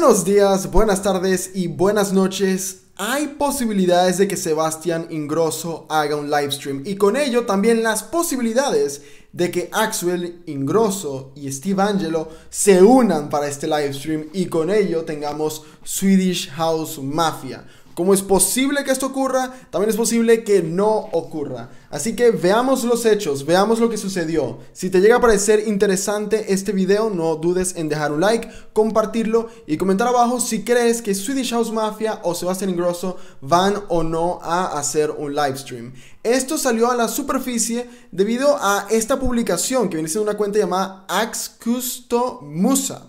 Buenos días, buenas tardes y buenas noches. Hay posibilidades de que Sebastián Ingrosso haga un livestream y con ello también las posibilidades de que Axel Ingrosso y Steve Angelo se unan para este livestream y con ello tengamos Swedish House Mafia como es posible que esto ocurra? También es posible que no ocurra. Así que veamos los hechos, veamos lo que sucedió. Si te llega a parecer interesante este video, no dudes en dejar un like, compartirlo y comentar abajo si crees que Swedish House Mafia o Sebastian Ingrosso van o no a hacer un live stream. Esto salió a la superficie debido a esta publicación que viene siendo una cuenta llamada Axcusto Musa.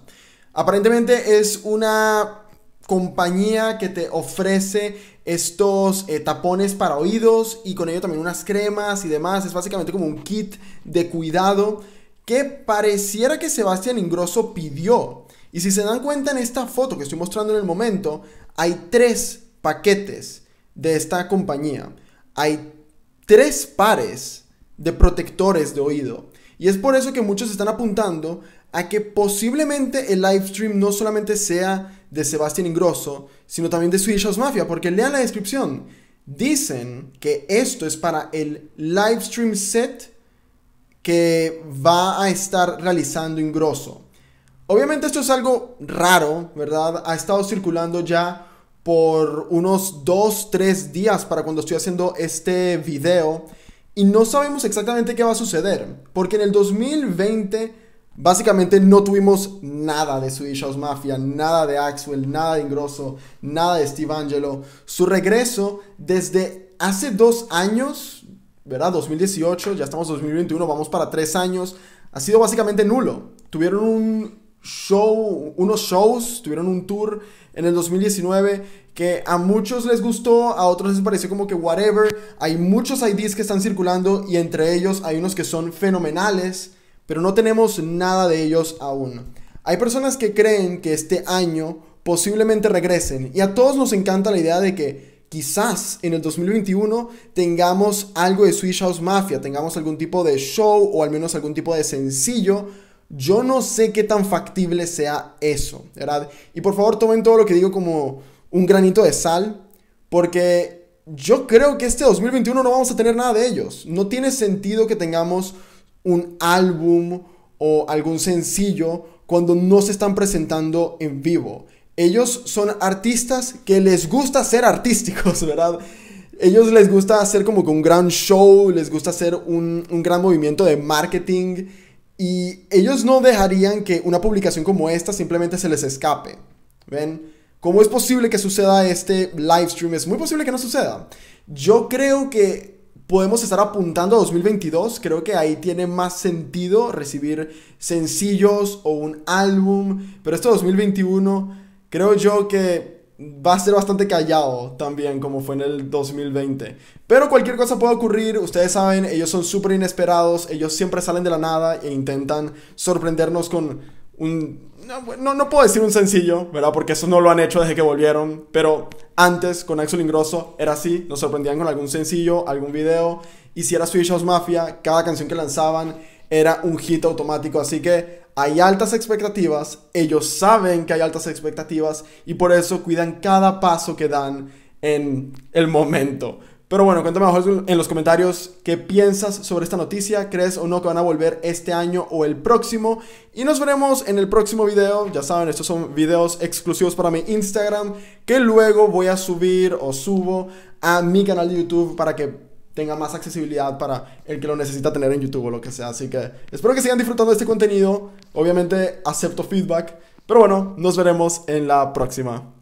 Aparentemente es una compañía que te ofrece estos eh, tapones para oídos y con ello también unas cremas y demás. Es básicamente como un kit de cuidado que pareciera que Sebastián Ingrosso pidió. Y si se dan cuenta en esta foto que estoy mostrando en el momento, hay tres paquetes de esta compañía. Hay tres pares de protectores de oído. Y es por eso que muchos están apuntando a que posiblemente el live stream no solamente sea de Sebastián Ingrosso, sino también de Swedish House Mafia, porque lean la descripción. Dicen que esto es para el live stream set que va a estar realizando Ingrosso. Obviamente esto es algo raro, ¿verdad? Ha estado circulando ya por unos 2, 3 días para cuando estoy haciendo este video y no sabemos exactamente qué va a suceder, porque en el 2020 Básicamente no tuvimos nada de Swedish House Mafia, nada de Axwell, nada de Ingrosso, nada de Steve Angelo. Su regreso desde hace dos años, ¿verdad? 2018, ya estamos 2021, vamos para tres años, ha sido básicamente nulo. Tuvieron un show, unos shows, tuvieron un tour en el 2019 que a muchos les gustó, a otros les pareció como que whatever. Hay muchos IDs que están circulando y entre ellos hay unos que son fenomenales pero no tenemos nada de ellos aún. Hay personas que creen que este año posiblemente regresen y a todos nos encanta la idea de que quizás en el 2021 tengamos algo de Switch House Mafia, tengamos algún tipo de show o al menos algún tipo de sencillo. Yo no sé qué tan factible sea eso, ¿verdad? Y por favor tomen todo lo que digo como un granito de sal, porque yo creo que este 2021 no vamos a tener nada de ellos. No tiene sentido que tengamos un álbum o algún sencillo cuando no se están presentando en vivo. Ellos son artistas que les gusta ser artísticos, ¿verdad? Ellos les gusta hacer como que un gran show, les gusta hacer un, un gran movimiento de marketing y ellos no dejarían que una publicación como esta simplemente se les escape. ¿Ven? ¿Cómo es posible que suceda este live stream? Es muy posible que no suceda. Yo creo que podemos estar apuntando a 2022. Creo que ahí tiene más sentido recibir sencillos o un álbum. Pero esto 2021, creo yo que va a ser bastante callado también, como fue en el 2020. Pero cualquier cosa puede ocurrir. Ustedes saben, ellos son súper inesperados. Ellos siempre salen de la nada e intentan sorprendernos con no, no puedo decir un sencillo, ¿verdad? Porque eso no lo han hecho desde que volvieron, pero antes con Axel Ingrosso era así, nos sorprendían con algún sencillo, algún video, y si era Switch House Mafia, cada canción que lanzaban era un hit automático, así que hay altas expectativas, ellos saben que hay altas expectativas y por eso cuidan cada paso que dan en el momento. Pero bueno, cuéntame en los comentarios qué piensas sobre esta noticia, crees o no que van a volver este año o el próximo. Y nos veremos en el próximo video, ya saben, estos son videos exclusivos para mi Instagram, que luego voy a subir o subo a mi canal de YouTube para que tenga más accesibilidad para el que lo necesita tener en YouTube o lo que sea. Así que espero que sigan disfrutando de este contenido. Obviamente acepto feedback. Pero bueno, nos veremos en la próxima.